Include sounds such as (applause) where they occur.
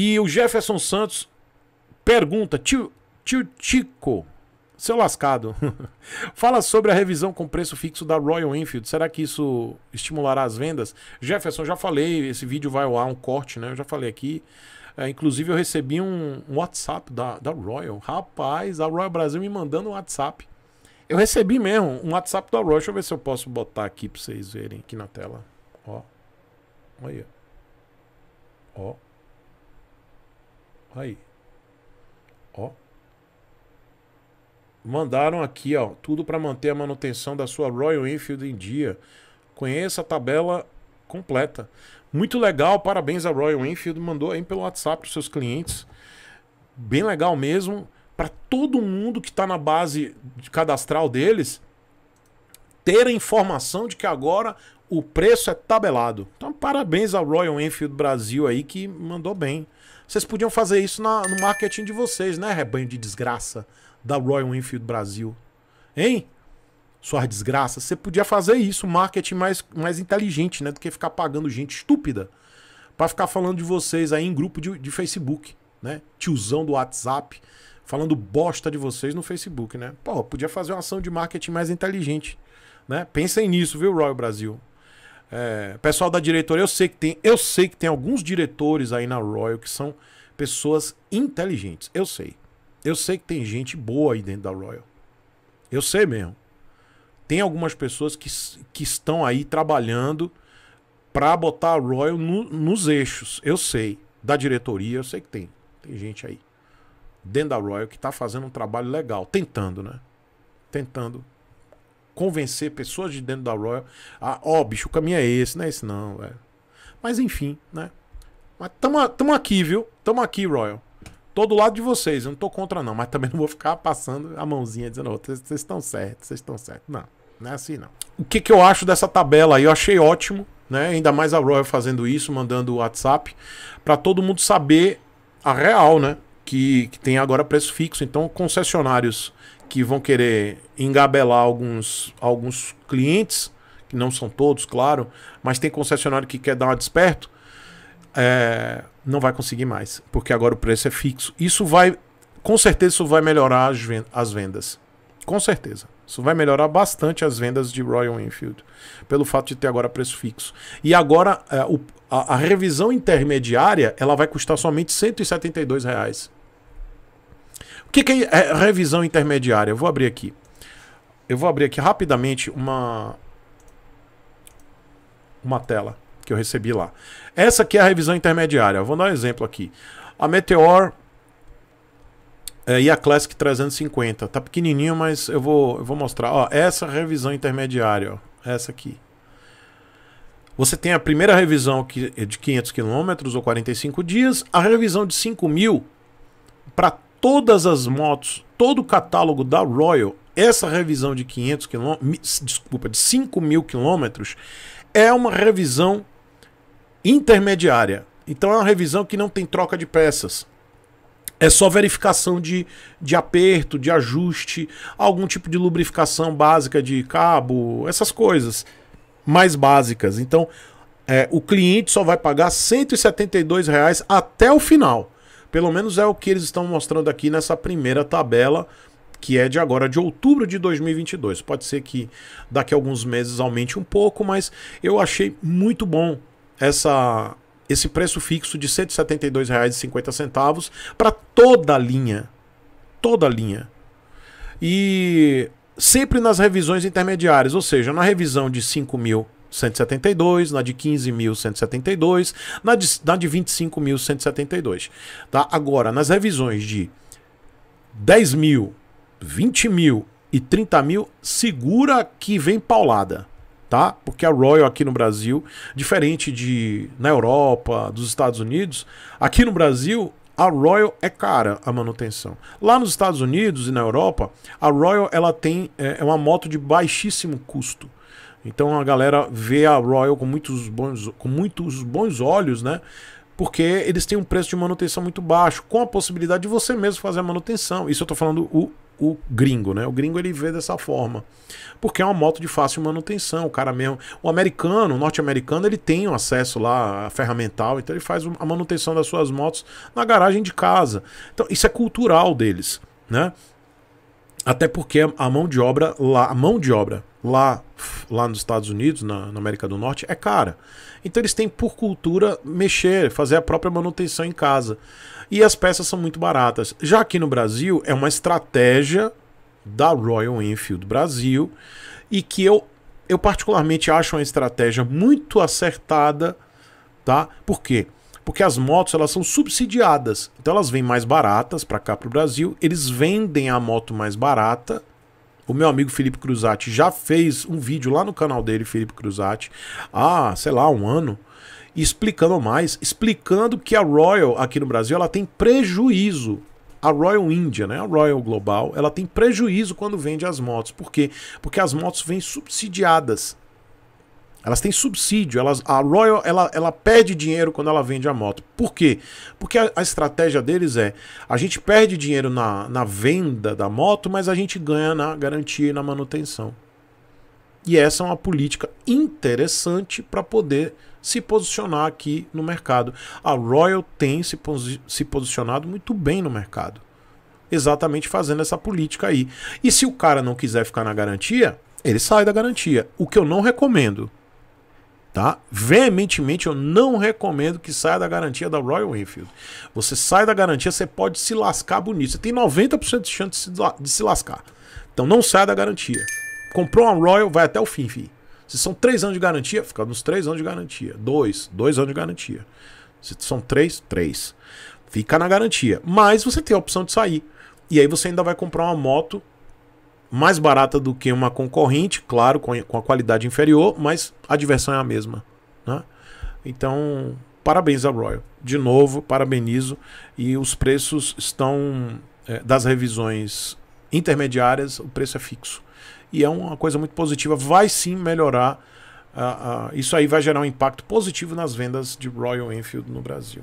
E o Jefferson Santos pergunta: tio, tio Tico, seu lascado, (laughs) fala sobre a revisão com preço fixo da Royal Enfield. Será que isso estimulará as vendas? Jefferson, já falei, esse vídeo vai ao um corte, né? Eu já falei aqui. É, inclusive, eu recebi um, um WhatsApp da, da Royal. Rapaz, a Royal Brasil me mandando um WhatsApp. Eu recebi mesmo um WhatsApp da Royal. Deixa eu ver se eu posso botar aqui para vocês verem aqui na tela. Ó. Olha. Ó. Aí. Ó. Mandaram aqui, ó, tudo para manter a manutenção da sua Royal Enfield em dia. Conheça a tabela completa. Muito legal, parabéns a Royal Enfield, mandou aí pelo WhatsApp para seus clientes. Bem legal mesmo para todo mundo que está na base de cadastral deles ter a informação de que agora o preço é tabelado. Então, parabéns ao Royal Enfield Brasil aí que mandou bem. Vocês podiam fazer isso na, no marketing de vocês, né, rebanho de desgraça da Royal Enfield Brasil. Hein? Sua desgraça. Você podia fazer isso, marketing mais, mais inteligente, né? Do que ficar pagando gente estúpida para ficar falando de vocês aí em grupo de, de Facebook, né? Tiozão do WhatsApp falando bosta de vocês no Facebook, né? Pô, podia fazer uma ação de marketing mais inteligente né? Pensem nisso, viu, Royal Brasil? É, pessoal da diretoria, eu sei que tem, eu sei que tem alguns diretores aí na Royal que são pessoas inteligentes. Eu sei. Eu sei que tem gente boa aí dentro da Royal. Eu sei mesmo. Tem algumas pessoas que, que estão aí trabalhando para botar a Royal no, nos eixos. Eu sei. Da diretoria, eu sei que tem. Tem gente aí dentro da Royal que tá fazendo um trabalho legal, tentando, né? Tentando convencer pessoas de dentro da Royal a, ó, oh, bicho, o caminho é esse, não é esse não, velho. Mas enfim, né? Mas tamo, tamo aqui, viu? Tamo aqui, Royal. Tô do lado de vocês, eu não tô contra não, mas também não vou ficar passando a mãozinha dizendo, vocês oh, estão certos, vocês estão certos. Não, não é assim não. O que que eu acho dessa tabela aí? Eu achei ótimo, né? Ainda mais a Royal fazendo isso, mandando o WhatsApp, para todo mundo saber a real, né? que, que tem agora preço fixo. Então, concessionários que vão querer engabelar alguns, alguns clientes, que não são todos, claro, mas tem concessionário que quer dar uma desperto, é, não vai conseguir mais, porque agora o preço é fixo. Isso vai, com certeza, isso vai melhorar as vendas. Com certeza. Isso vai melhorar bastante as vendas de Royal Enfield, pelo fato de ter agora preço fixo. E agora, é, o, a, a, revisão intermediária, ela vai custar somente R$ 172. Reais. O que, que é, é revisão intermediária? Eu vou abrir aqui. Eu vou abrir aqui rapidamente uma, uma tela que eu recebi lá. Essa aqui é a revisão intermediária. Eu vou dar um exemplo aqui. A Meteor é, e a Classic 350. Tá pequenininho, mas eu vou, eu vou mostrar. Ó, essa revisão intermediária, ó, essa aqui. Você tem a primeira revisão que é de 500 km ou 45 dias, a revisão de 5 mil para todas as motos, todo o catálogo da Royal, essa revisão de 500 km desculpa, de 5 mil quilômetros, é uma revisão intermediária. Então é uma revisão que não tem troca de peças. É só verificação de, de aperto, de ajuste, algum tipo de lubrificação básica de cabo, essas coisas mais básicas. Então, é, o cliente só vai pagar R$ reais até o final. Pelo menos é o que eles estão mostrando aqui nessa primeira tabela, que é de agora, de outubro de 2022. Pode ser que daqui a alguns meses aumente um pouco, mas eu achei muito bom essa esse preço fixo de R$ 172,50 para toda a linha. Toda a linha. E sempre nas revisões intermediárias, ou seja, na revisão de 5 mil 172, na de 15.172, na de, na de 25.172. Tá? Agora, nas revisões de 10 mil, 20 mil e 30 mil, segura que vem paulada. Tá? Porque a Royal aqui no Brasil, diferente de na Europa, dos Estados Unidos, aqui no Brasil a Royal é cara a manutenção. Lá nos Estados Unidos e na Europa, a Royal ela tem é, é uma moto de baixíssimo custo. Então a galera vê a Royal com muitos bons, com muitos bons olhos, né? Porque eles têm um preço de manutenção muito baixo, com a possibilidade de você mesmo fazer a manutenção. Isso eu estou falando o, o gringo, né? O gringo ele vê dessa forma. Porque é uma moto de fácil manutenção, o cara mesmo. O americano, o norte-americano, ele tem um acesso lá a ferramental, então ele faz a manutenção das suas motos na garagem de casa. Então isso é cultural deles, né? Até porque a mão de obra lá, a mão de obra lá, lá nos Estados Unidos, na, na, América do Norte, é cara. Então eles têm por cultura mexer, fazer a própria manutenção em casa. E as peças são muito baratas. Já aqui no Brasil, é uma estratégia da Royal Enfield Brasil e que eu, eu particularmente acho uma estratégia muito acertada, tá? Por quê? Porque as motos elas são subsidiadas, então elas vêm mais baratas para cá para o Brasil, eles vendem a moto mais barata o meu amigo Felipe Cruzati já fez um vídeo lá no canal dele, Felipe Cruzati, há, sei lá, um ano, explicando mais, explicando que a Royal aqui no Brasil ela tem prejuízo a Royal India, né, a Royal Global, ela tem prejuízo quando vende as motos. Por quê? Porque as motos vêm subsidiadas. Elas têm subsídio, elas, a Royal ela, ela perde dinheiro quando ela vende a moto. Por quê? Porque a, a, estratégia deles é: a gente perde dinheiro na, na venda da moto, mas a gente ganha na garantia e na manutenção. E essa é uma política interessante para poder se posicionar aqui no mercado. A Royal tem se, posi se posicionado muito bem no mercado, exatamente fazendo essa política aí. E se o cara não quiser ficar na garantia, ele sai da garantia. O que eu não recomendo Tá? Veementemente eu não recomendo que saia da garantia da Royal Enfield. Você sai da garantia, você pode se lascar bonito. Você tem 90% de chance de se lascar. Então não saia da garantia. Comprou uma Royal, vai até o fim, Se são três anos de garantia, fica nos três anos de garantia. Dois, dois anos de garantia. Se são três, três. Fica na garantia. Mas você tem a opção de sair. E aí você ainda vai comprar uma moto mais barata do que uma concorrente, claro, com, a qualidade inferior, mas a diversão é a mesma. Né? Então, parabéns a Royal. De novo, parabenizo. E os preços estão. É, das revisões intermediárias, o preço é fixo. E é uma coisa muito positiva. Vai sim melhorar. Uh, uh, isso aí vai gerar um impacto positivo nas vendas de Royal Enfield no Brasil.